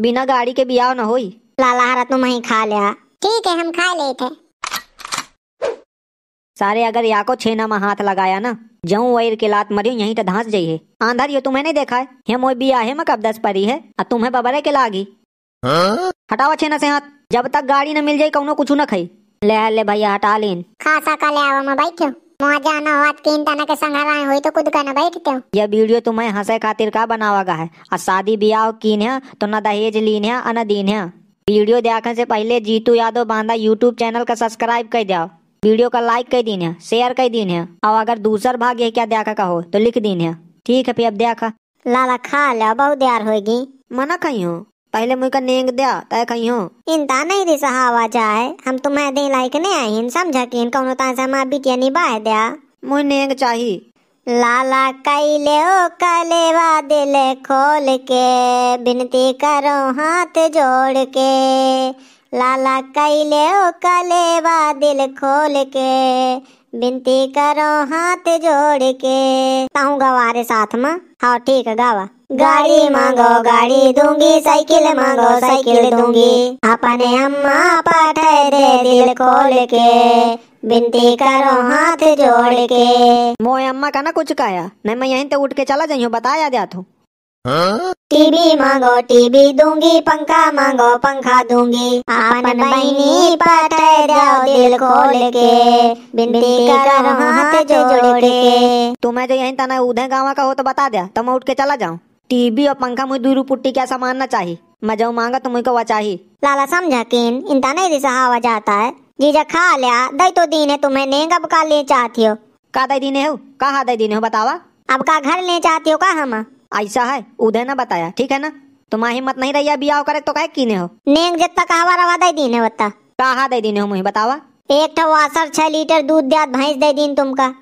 बिना गाड़ी के बिया न हो लाला हरा तुम तो ही खा लिया ठीक है हम खा लेते सारे अगर या को छेना में हाथ लगाया ना जऊ वैर के लात मरियो यहीं तो धांस है आंधर ये तुम्हें नहीं देखा है ये मोई है मैं कब दस परी है और तुम्हें बबरे के लागी हाँ? हटावा छेना से हाथ जब तक गाड़ी न मिल जाये कौनो कुछ न खाई ले ले भैया हटा लेन खासा का ले आवा मैं भाई क्यों वहाँ जाना हो तीन ताना के संग हवाए तो खुद का ना बैठते हो ये वीडियो तुम्हें हंसे खातिर का बनावा गा है आ शादी ब्याह कीन है तो न दहेज लीन है न दीन है वीडियो देखने से पहले जीतू यादव बांदा यूट्यूब चैनल का सब्सक्राइब कर दिया वीडियो का लाइक कर दीन है शेयर कर दीन है और अगर दूसर भाग ये क्या देखा का हो तो लिख दीन है ठीक है फिर अब देखा लाला खा लो बहुत देर होगी मना कहीं हो पहले मुई का नेंग दिया तय कहीं हो इनता नहीं दिशा हवा जाए हम तुम्हें दे लाइक नहीं आई इन समझा कि इनका उनता से हमारा बिटिया निभाए दिया मुई नेंग चाहिए लाला कई ले ओ कलेवा दिल खोल के बिनती करो हाथ जोड़ के लाला कई ले ओ कलेवा दिल खोल के बिनती करो हाथ जोड़ के ताऊ गवारे साथ में हाँ ठीक है गावा गाड़ी मांगो गाड़ी दूंगी साइकिल मांगो साइकिल दूंगी अपने अम्मा पा ठहरे दिल खोल के बिनती करो हाथ जोड़ के मोए अम्मा का ना कुछ काया नहीं मैं यहीं तो उठ के चला जाइयो बताया जा तू तो। टीवी मांगो टीवी दूंगी पंखा मांगो पंखा दूंगी अपन बहनी पटे जाओ दिल खोल के बिनती करो हाथ जोड़ के तुम्हें तो जो यहीं तना उधे गाँव का हो तो बता दिया तो मैं उठ के चला जाऊँ टीवी और पंखा मुझे दूर पुट्टी क्या सामान चाहिए मैं जो मांगा तो मुझे वह चाहिए लाला समझा किन इंता नहीं दिशा हवा हाँ जाता है जीजा खा लिया दही तो दीन है तुम्हें नहीं नेंगा का ले चाहती हो का दही दीने हो कहा हाँ दही दीने हो बतावा अब का घर ले चाहती हो का हम ऐसा है उधर ना बताया ठीक है ना तुम्हारा तो हिम्मत नहीं रही बियाह करे तो कहे कीने हो नेंग जब तक हवा रवा दही दीने बता कहा हाँ दही दीने हो मुझे बतावा एक ठो वासर छह लीटर दूध दिया भैंस दे दीन तुमका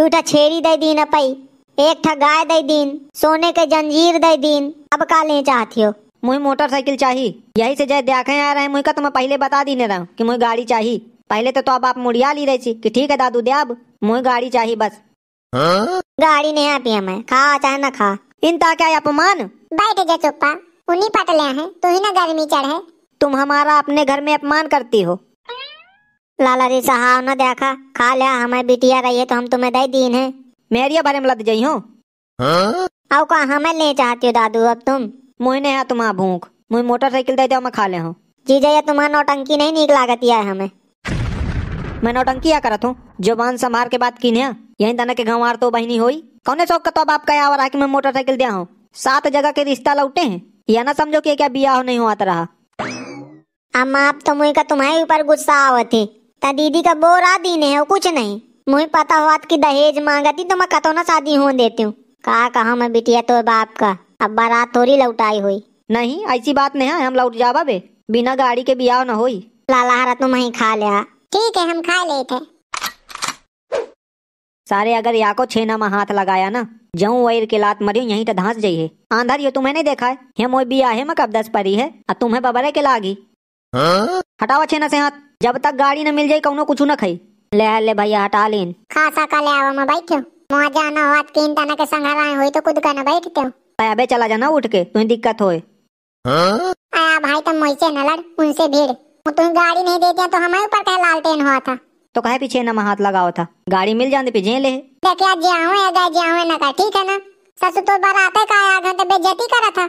दूटा छेरी दे दीन पाई एक ठा गाय दे दीन सोने के जंजीर दे दीन अब का ले चाहती हो मुई मोटरसाइकिल चाहिए यही से जय देखे आ रहे मुई का तो मैं पहले बता दीने रहा कि मुई गाड़ी चाहिए पहले तो, तो अब आप मुड़िया ली रही थी कि ठीक है दादू दे अब मुई गाड़ी चाहिए बस हाँ? गाड़ी नहीं आती हमें खा चाहे ना खा इन ता क्या अपमान बैठ जा चुप्पा उन्हीं पटले हैं तो ही ना गर्मी चढ़े तुम हमारा अपने घर में अपमान करती हो लाला जी साहब ना देखा खा लिया हमारी बिटिया रही है तो हम तुम्हें दे दीन है मेहरिया बारे में लद जाई हो हाँ? आओ का हमें ले चाहती हो दादू अब तुम मोह ने है तुम्हारा भूख मुझे मोटरसाइकिल दे दो मैं खा ले हूँ जी ये तुम्हारा नौटंकी नहीं नीक लागत है हमें मैं नौटंकी या करत हूँ जुबान संभार के बात की यही दाना के गाँव आर तो बहनी हुई कौन शौक का तो बाप का आवर आके मैं मोटरसाइकिल दिया हूँ सात जगह के रिश्ता लौटे हैं यह ना समझो की क्या बिया नहीं हुआ रहा अब आप तो मुझे का तुम्हारे ऊपर गुस्सा आवत है ता दीदी का बोरा दीने है कुछ नहीं मुझे पता हुआ कि दहेज मांगती तो मैं कतो ना शादी हो देती हूँ कहा कहा मैं बिटिया तो बाप का अब बारात थोड़ी लौटाई हुई नहीं ऐसी बात नहीं है हम लौट जावा बे बिना गाड़ी के ब्याह न हो लाला तुम तो ही खा लिया ठीक है हम खा लेते सारे अगर या को छेना में हाथ लगाया ना जो वही के लात मरियो यही तो धांस जाये आंधर ये तुम्हें तो नहीं देखा है ये मोई बिया है मैं दस परी है और तुम्हें बबरे के लागी हाँ? हटावा छेना से हाथ जब तक गाड़ी न मिल जाये कौनो कुछ न खाई ले ले भैया हटा लेन खासा का ले आवा मैं बैठो वहां जाना हो तीन तना के संग संघाराए होई तो खुद का ना बैठते हो अबे चला जाना उठ के तुम्हें दिक्कत होए हां आ भाई तुम तो मुझसे न लड़ उनसे भीड़ वो तुम गाड़ी नहीं देते तो हमारे ऊपर का लालटेन हुआ था तो कहे पीछे ना हाथ लगाओ था गाड़ी मिल जाने पे ले देख यार जाऊं या गाय जाऊं ना का ठीक है ना ससुर तो बराते का आया घंटे बेइज्जती करा था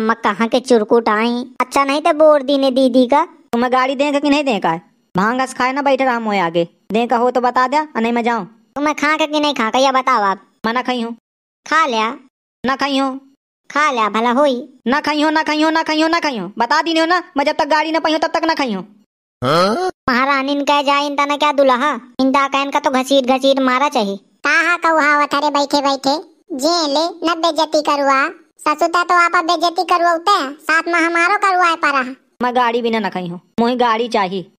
अम्मा कहां के चुरकुट आई अच्छा नहीं तो बोर दीने दीदी का तुम्हें तो गाड़ी देगा कि नहीं देगा महंगा खाए ना बैठे राम हो आगे दे कहो तो बता दिया नहीं मैं जाऊँ तो मैं खा के नहीं खा कहिया बताओ आप मैं ना खाई हूँ खा लिया ना खाई हूँ खा लिया भला हुई ना खाई हो ना खाई हो ना खाई हो ना खाई हो बता दी ना मैं जब तक गाड़ी ना पाई तब तक ना खाई हूँ महारानी कह जाए इनता ना क्या दुल्हा इनता का इनका तो घसीट घसीट मारा चाहिए कहा कौहावत अरे बैठे बैठे जेले न बेजती करुआ ससुता तो आप बेजती करुआ उते साथ में हमारो करुआ है पारा मैं गाड़ी भी ना खाई हूँ मुझे गाड़ी चाहिए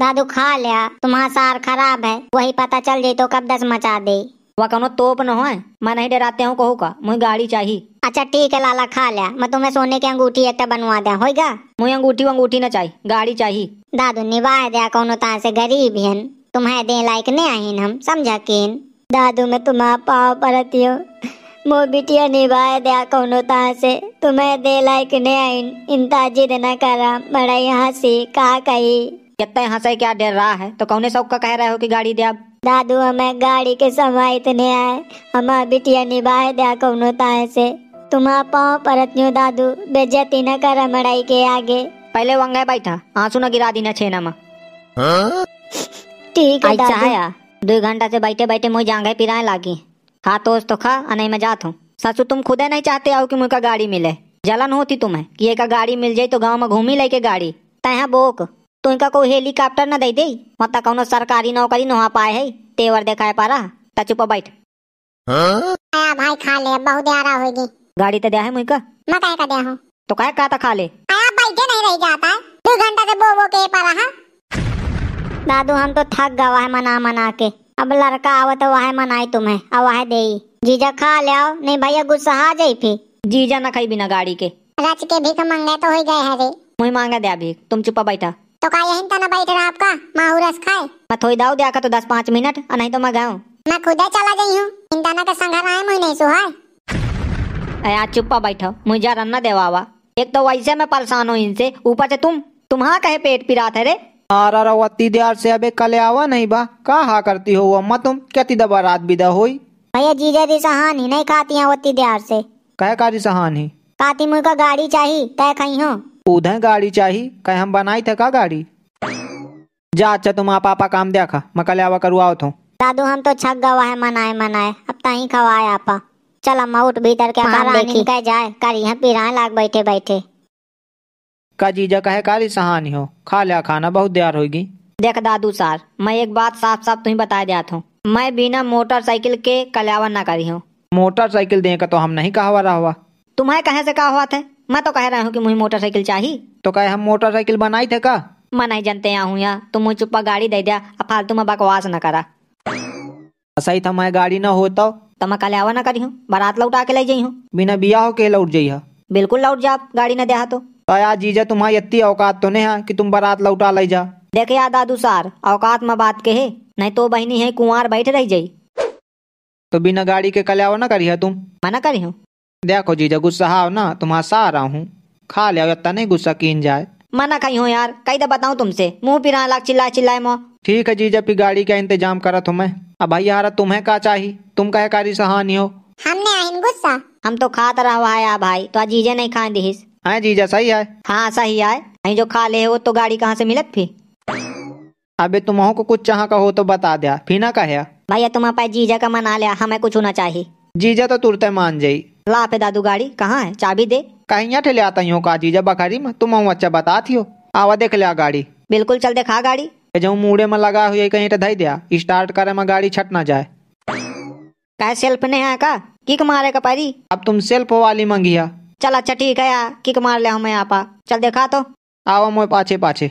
दादू खा लिया तुम्हारा सार खराब है वही पता चल जाये तो कब दस मचा दे वो कहो तोप न हो मैं नहीं डराते हूँ कहू का मुझे गाड़ी चाहिए अच्छा ठीक है लाला खा लिया मैं तुम्हें सोने की अंगूठी एक बनवा दिया होगा मुझे अंगूठी अंगूठी न चाहिए गाड़ी चाहिए दादू निभा दिया कौन तार से गरीब है तुम्हें दे लायक नहीं आई हम समझा के दादू मैं तुम्हारा पाव परती हूँ मो बिटिया निभाए दिया कौन तहा से तुम्हें दे लायक नहीं आई इंता जिद न करा बड़ा यहाँ से कहा कही कितने हंसे क्या डर रहा है तो कौने शौक का कह रहे हो कि गाड़ी दे अब दादू हमें गाड़ी के समय इतने आए हमार बिटिया निभाए दिया कौनो ताए से तुम पाँव परत दादू बेजती न कर मड़ाई के आगे पहले वंगे बैठा आंसू न गिरा दी न छे में ठीक है दादू दो घंटा से बैठे बैठे मुझे जांगे पिराए लागी खा तो तो खा और नहीं मैं जात हूँ सासू तुम खुदे नहीं चाहते आओ कि मुझका गाड़ी मिले जलन होती तुम्हें कि एक गाड़ी मिल जाए तो गांव में घूमी लेके गाड़ी तह बोक तो इनका कोई हेलीकॉप्टर न दे दे मत कौनो सरकारी नौकरी न पाए है तेवर देखाए पारा त चुप बैठ हाँ? आया भाई खा ले बहुत आरा होगी गाड़ी तो दे है मुई का मैं काहे का दे हूं तो काय का खा ले आ बैठे नहीं रह जाता दो घंटा से बोबो के पारा हां दादू हम तो थक गवा है मना मना के अब लड़का आवे तो वाहे मनाई तुम्हें अब वाहे दे जीजा खा ले आओ नहीं भैया गुस्सा आ जाई फिर जीजा ना खाई बिना गाड़ी के रच के भीख मांगे तो हो गए है रे मुई मांगा दे भीख तुम चुप बैठा तो का यही तो ना बैठ रहा आपका माहू रस खाए मैं थोड़ी दाऊ दिया आका तो दस पाँच मिनट और नहीं तो मैं गाऊं मैं खुद चला गई हूँ इन दाना का संघर आए मुझे नहीं सुहाय आज चुप्पा बैठो मुझे जा रन्ना देवावा एक तो वैसे मैं परेशान हूँ इनसे ऊपर से तुम तुम्हारा कहे पेट पिरात है रे आरा रवती देर से अबे कल आवा नहीं बा का हा करती हो अम्मा तुम कति दबा रात बिदा होई भैया जीजा दी सहानी नहीं खाती है वती देर से कह कारी सहानी काती मुझे का गाड़ी चाहिए तय कहीं हो उधर गाड़ी चाहिए कहे हम बनाई थे का गाड़ी जा अच्छा तुम आप आपा काम देखा मैं कल आवा करुआ थो तो। दादू हम तो छक गवा है मनाए मनाए अब तही खवाए आपा चल अम्मा उठ भीतर के काम देखी कह जाए कर है पीरा लाग बैठे बैठे का जीजा कहे काली सहानी हो खा लिया खाना बहुत देर होगी देख दादू सार मैं एक बात साफ साफ तुम्हें बता दिया था मैं बिना मोटरसाइकिल के कल्यावन ना करी हूँ मोटरसाइकिल दे का तो हम नहीं कहा रहा हुआ तुम्हें कहे से कहा हुआ था मैं तो कह रहा हूँ कि मुझे मोटरसाइकिल चाहिए तो कहे हम मोटरसाइकिल बनाई थे का मैं नहीं जानते यहाँ यहाँ तुम तो मुझे चुप्पा गाड़ी दे दिया अब फालतू में बकवास न करा सही था मैं गाड़ी न हो तो मैं कल आवा ना करी हूँ बारात लौटा के ले जाई हूँ बिना बिया हो के लौट जाई बिल्कुल लौट जा गाड़ी न दे तो तो यार जीजा तुम्हारी इतनी औकात तो नहीं है कि तुम बारात लौटा ले जा देखे यार दादू सार औकात में बात कहे नहीं तो बहनी है कुंवर बैठ रही जाई तो बिना गाड़ी के कल आवा ना करी है तुम मना करी हूँ देखो जीजा गुस्सा आओ ना तुम्हारा आ रहा हूँ खा लिया इतना नहीं गुस्सा कीन जाए मना कही हूँ यार कई दफा तो बताऊँ तुमसे मुंह पिरा लाग चिल्लाए चिल्लाए मो ठीक है जीजा पी गाड़ी का इंतजाम करा तुम्हें अब भाई यार तुम्हें का चाहिए तुम कहे कारी सहानी हो हमने आहिन गुस्सा हम तो तो रहा है भाई तो जीजे नहीं खाए दीस है जीजा सही है हाँ सही है कहीं जो खा ले वो तो गाड़ी कहाँ से मिलत फिर अबे तुम्हों को कुछ चाह का हो तो बता दिया फिर ना कहे भैया तुम्हारा जीजा का मना लिया हमें कुछ होना चाहिए जीजा तो तुरते मान जाये ला पे दादू गाड़ी कहाँ है चाबी दे कहीं ठे ले आता हूँ काजी जब बखारी में तुम तो अच्छा बता थी आवा देख लिया गाड़ी बिल्कुल चल देखा गाड़ी जो मुड़े में लगा हुए कहीं धई दिया स्टार्ट करे में गाड़ी छट ना जाए का सेल्फ नहीं है का किक मारे का पारी अब तुम सेल्फ वाली मंगी है चल अच्छा ठीक है यार किक मार ले हमें आपा चल देखा तो आओ मोए पाछे पाछे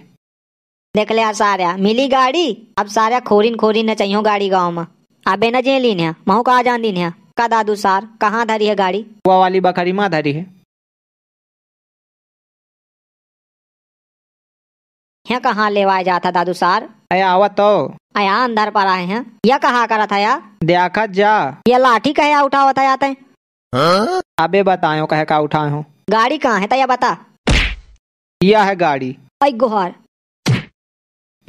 देख लिया सारा मिली गाड़ी अब सारा खोरिन खोरिन न चाहिए गाड़ी गाँव में आप बेना जे लीन है महू कहा जान दीन है का दादू सार कहाँ धरी है गाड़ी वह वाली बकरी माँ धरी है यहाँ कहाँ लेवाया जाता दादू सार आया आवा तो आया अंदर पर आए हैं यह कहा करा था या देखा जा ये लाठी कहे उठावा था याते हाँ? अबे बतायो कहे का उठाए हूँ गाड़ी कहाँ है तया बता यह है गाड़ी आई गुहार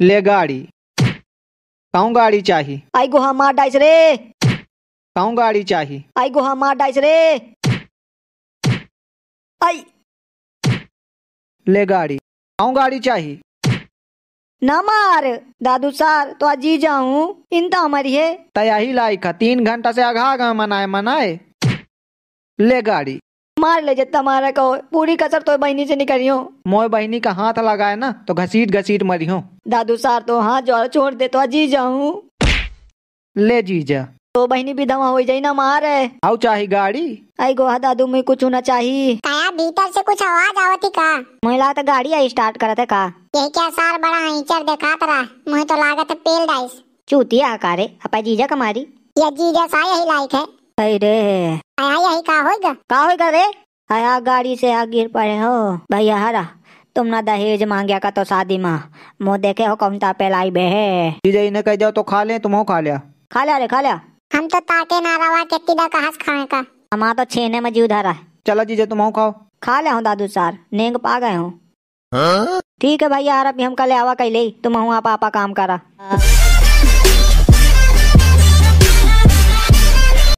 ले गाड़ी कहूँ गाड़ी चाहिए आई गुहा मार डाइस रे कहूँ गाड़ी चाहिए आई गुहा मार डाइस रे आई ले गाड़ी कहूँ गाड़ी चाहिए ना मार दादू सार तो अजी जाऊं तो हमारी है तयाही लाइक तीन घंटा से आगा हाँ आगा मनाए मनाए ले गाड़ी मार ले जितना मारा को पूरी कसर तो बहनी से निकली हो मोय बहनी का हाथ लगाए ना तो घसीट घसीट मरी हो दादू सार तो हाथ जोर छोड़ दे तो अजी जाऊं ले जीजा तो बहनी भी विधवा हो जाई ना मार है आओ चाही गाड़ी आई गोहा दादू में कुछ होना चाहिए काया भीतर से कुछ आवाज आवती का महिला तो गाड़ी आई स्टार्ट करते का यही क्या सार बड़ा इंचर देखा तरा मुझे तो लागत है पेल डाइस चूती कारे अपा जीजा कमारी ये जीजा सा यही लाइक है अरे आया यही का होगा का होगा रे आया गाड़ी से आ गिर पड़े हो भैया हरा तुम ना दहेज मांगिया का तो शादी में मुँह देखे हो कमता पेलाई बे जीजा इन्हें कह दो तो खा ले तुम हो खा लिया खा लिया रे खा लिया हम तो ताके नारावा केत्ती दा कहस खाए का हमारा तो छेने में जीव धरा है चलो जीजे तुम आओ खाओ खा ले हूं दादू सार नेंग पा गए हूं हां ठीक है भैया यार अभी हम कल आवा कई ले तुम हूँ आप आपा काम करा आ...